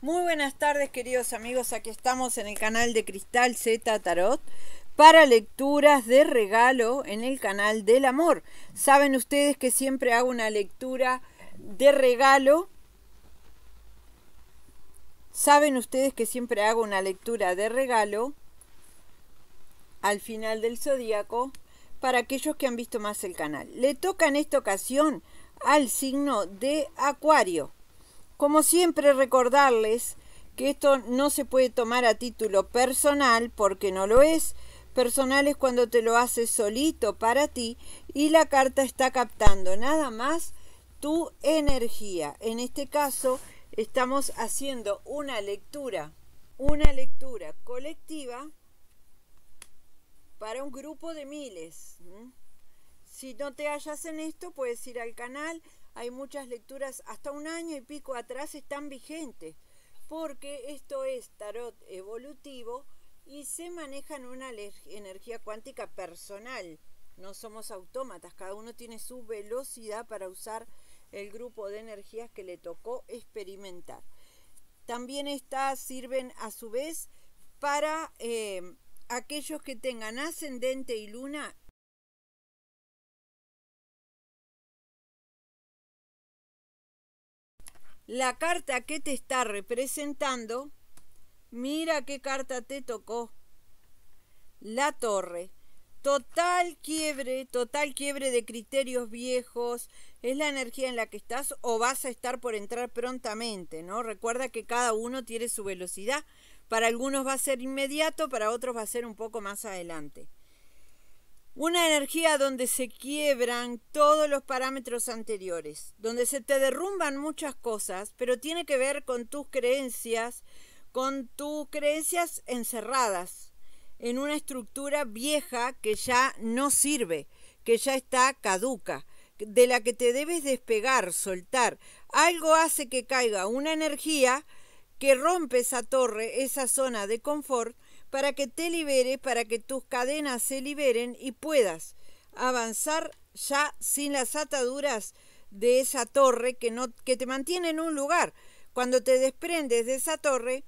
Muy buenas tardes queridos amigos, aquí estamos en el canal de Cristal Z Tarot para lecturas de regalo en el canal del amor. Saben ustedes que siempre hago una lectura de regalo. Saben ustedes que siempre hago una lectura de regalo al final del zodíaco para aquellos que han visto más el canal. Le toca en esta ocasión al signo de Acuario. Como siempre, recordarles que esto no se puede tomar a título personal porque no lo es. Personal es cuando te lo haces solito para ti y la carta está captando nada más tu energía. En este caso, estamos haciendo una lectura, una lectura colectiva para un grupo de miles. Si no te hallas en esto, puedes ir al canal hay muchas lecturas, hasta un año y pico atrás están vigentes, porque esto es tarot evolutivo y se en una energía cuántica personal. No somos autómatas, cada uno tiene su velocidad para usar el grupo de energías que le tocó experimentar. También estas sirven a su vez para eh, aquellos que tengan ascendente y luna la carta que te está representando, mira qué carta te tocó, la torre. Total quiebre, total quiebre de criterios viejos, es la energía en la que estás o vas a estar por entrar prontamente, ¿no? Recuerda que cada uno tiene su velocidad, para algunos va a ser inmediato, para otros va a ser un poco más adelante. Una energía donde se quiebran todos los parámetros anteriores, donde se te derrumban muchas cosas, pero tiene que ver con tus creencias, con tus creencias encerradas en una estructura vieja que ya no sirve, que ya está caduca, de la que te debes despegar, soltar. Algo hace que caiga una energía que rompe esa torre, esa zona de confort, para que te libere, para que tus cadenas se liberen y puedas avanzar ya sin las ataduras de esa torre que, no, que te mantiene en un lugar. Cuando te desprendes de esa torre,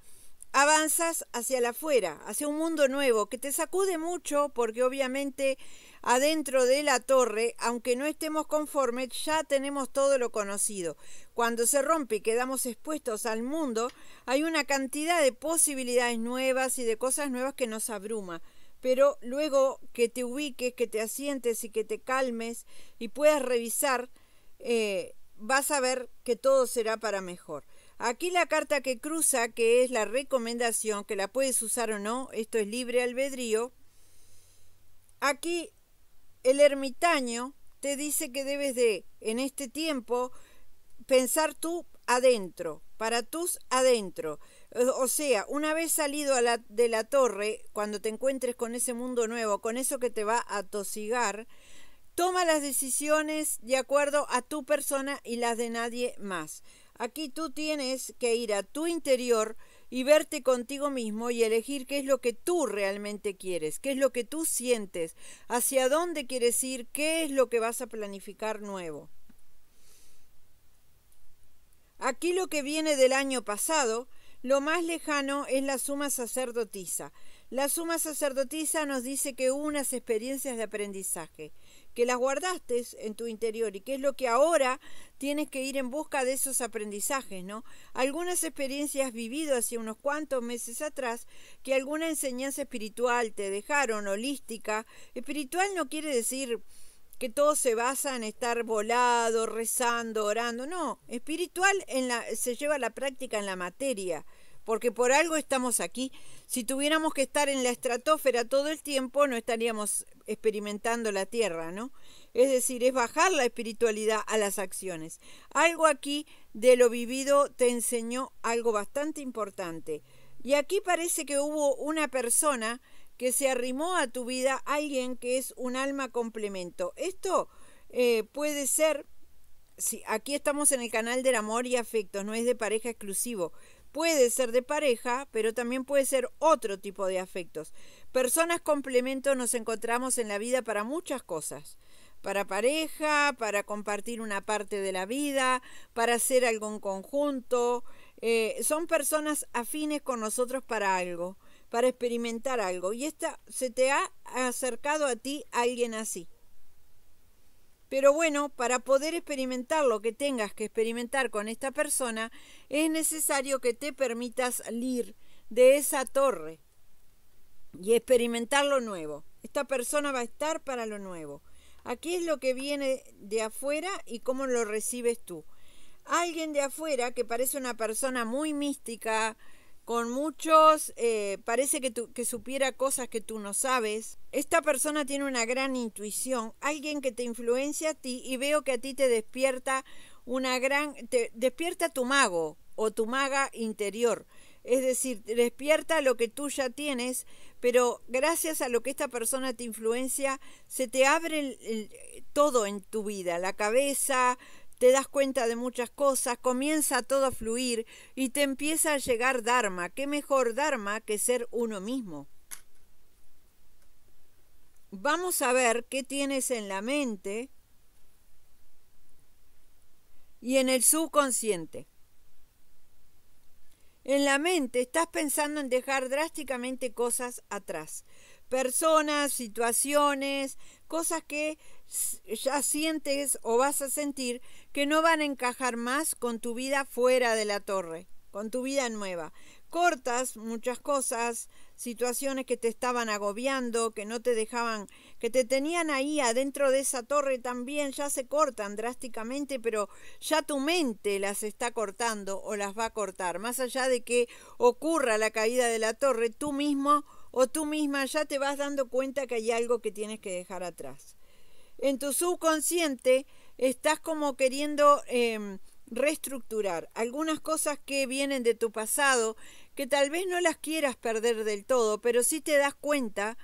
avanzas hacia afuera, hacia un mundo nuevo, que te sacude mucho porque obviamente adentro de la torre, aunque no estemos conformes, ya tenemos todo lo conocido. Cuando se rompe y quedamos expuestos al mundo, hay una cantidad de posibilidades nuevas y de cosas nuevas que nos abruma. Pero luego que te ubiques, que te asientes y que te calmes y puedas revisar, eh, vas a ver que todo será para mejor. Aquí la carta que cruza, que es la recomendación, que la puedes usar o no, esto es libre albedrío. Aquí el ermitaño te dice que debes de, en este tiempo, pensar tú adentro, para tus adentro. Eh, o sea, una vez salido de la torre, cuando te encuentres con ese mundo nuevo, con eso que te va a tosigar, toma las decisiones de acuerdo a tu persona y las de nadie más. Aquí tú tienes que ir a tu interior, y verte contigo mismo y elegir qué es lo que tú realmente quieres, qué es lo que tú sientes, hacia dónde quieres ir, qué es lo que vas a planificar nuevo. Aquí lo que viene del año pasado, lo más lejano es la suma sacerdotisa, la suma sacerdotisa nos dice que unas experiencias de aprendizaje, que las guardaste en tu interior y que es lo que ahora tienes que ir en busca de esos aprendizajes, ¿no? Algunas experiencias vividas hace unos cuantos meses atrás, que alguna enseñanza espiritual te dejaron, holística. Espiritual no quiere decir que todo se basa en estar volado, rezando, orando, no, espiritual en se lleva a la práctica en la materia porque por algo estamos aquí. Si tuviéramos que estar en la estratosfera todo el tiempo, no estaríamos experimentando la Tierra, ¿no? Es decir, es bajar la espiritualidad a las acciones. Algo aquí de lo vivido te enseñó algo bastante importante. Y aquí parece que hubo una persona que se arrimó a tu vida, alguien que es un alma complemento. Esto eh, puede ser, aquí estamos en el canal del amor y afectos, no es de pareja exclusivo, Puede ser de pareja, pero también puede ser otro tipo de afectos. Personas complemento nos encontramos en la vida para muchas cosas. Para pareja, para compartir una parte de la vida, para hacer algo en conjunto. Eh, son personas afines con nosotros para algo, para experimentar algo. Y esta se te ha acercado a ti alguien así. Pero bueno, para poder experimentar lo que tengas que experimentar con esta persona, es necesario que te permitas salir de esa torre y experimentar lo nuevo. Esta persona va a estar para lo nuevo. Aquí es lo que viene de afuera y cómo lo recibes tú. Alguien de afuera que parece una persona muy mística, con muchos, eh, parece que, supiera cosas que tú no sabes. Esta persona tiene una gran intuición, alguien que te influencia a ti y veo que a ti te despierta una gran, te despierta tu mago o tu maga interior. Es decir, despierta lo que tú ya tienes, pero gracias a lo que esta persona te influencia, se te abre todo en tu vida, la cabeza, te das cuenta de muchas cosas, comienza todo a fluir y te empieza a llegar Dharma. ¿Qué mejor Dharma que ser uno mismo? Vamos a ver qué tienes en la mente y en el subconsciente. En la mente estás pensando en dejar drásticamente cosas atrás. Personas, situaciones, cosas que ya sientes o vas a sentir que no van a encajar más con tu vida fuera de la torre, con tu vida nueva. Cortas muchas cosas, situaciones que te estaban agobiando, que no te dejaban, que te tenían ahí adentro de esa torre también, ya se cortan drásticamente, pero ya tu mente las está cortando o las va a cortar. Más allá de que ocurra la caída de la torre, tú mismo o tú misma ya te vas dando cuenta que hay algo que tienes que dejar atrás en tu subconsciente estás como queriendo em, reestructurar algunas cosas que vienen de tu pasado, que tal vez no las quieras perder del todo, pero sí te das cuenta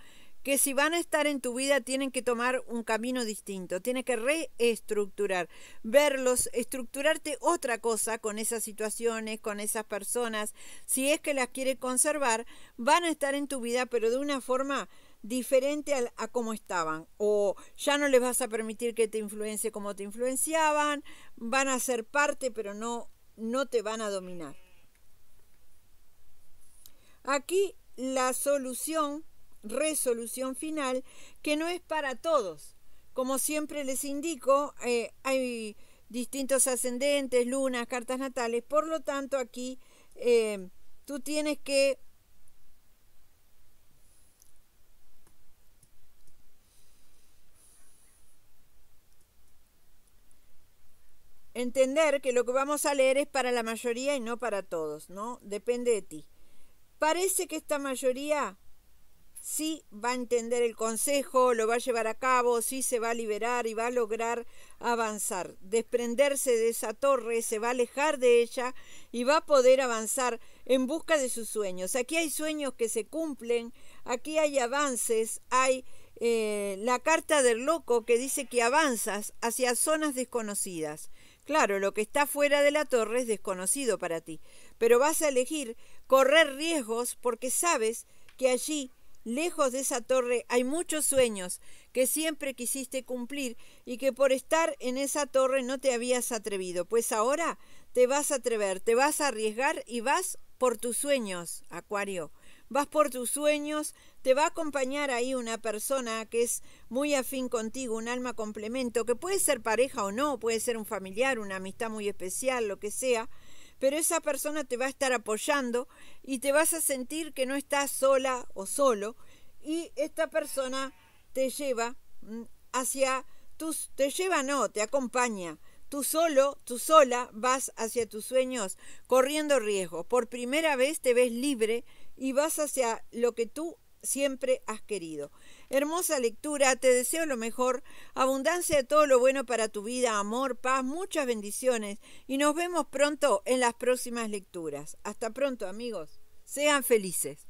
que si van a estar en tu vida tienen que tomar un camino distinto, tienes que reestructurar, verlos, estructurarte otra cosa con esas situaciones, con esas personas, si es que las quieres conservar, van a estar en tu vida, pero de una forma diferente a, cómo estaban. O ya no les vas a permitir que te influencie como te influenciaban, van a ser parte, pero no, no te van a dominar. Aquí la solución, resolución final, que no es para todos. Como siempre les indico, eh, hay distintos ascendentes, lunas, cartas natales. Por lo tanto, aquí eh, tú tienes que entender que lo que vamos a leer es para la mayoría y no para todos, ¿no? Depende de ti. Parece que esta mayoría sí va a entender el consejo, lo va a llevar a cabo, sí se va a liberar y va a lograr avanzar, desprenderse de esa torre, se va a alejar de ella y va a poder avanzar en busca de sus sueños. Aquí hay sueños que se cumplen, aquí hay avances, hay eh, la carta del loco que dice que avanzas hacia zonas desconocidas. Claro, lo que está fuera de la torre es desconocido para ti, pero vas a elegir correr riesgos porque sabes que allí, lejos de esa torre, hay muchos sueños que siempre quisiste cumplir y que por estar en esa torre no te habías atrevido. Pues ahora te vas a atrever, te vas a arriesgar y vas por tus sueños, Acuario vas por tus sueños, te va a acompañar ahí una persona que es muy afín contigo, un alma complemento, que puede ser pareja o no, puede ser un familiar, una amistad muy especial, lo que sea, pero esa persona te va a estar apoyando y te vas a sentir que no estás sola o solo y esta persona te lleva mm, hacia tus, te lleva no, te acompaña Tú solo, tú sola vas hacia tus sueños corriendo riesgos. Por primera vez te ves libre y vas hacia lo que tú siempre has querido. Hermosa lectura, te deseo lo mejor, abundancia de todo lo bueno para tu vida, amor, paz, muchas bendiciones y nos vemos pronto en las próximas lecturas. Hasta pronto amigos, sean felices.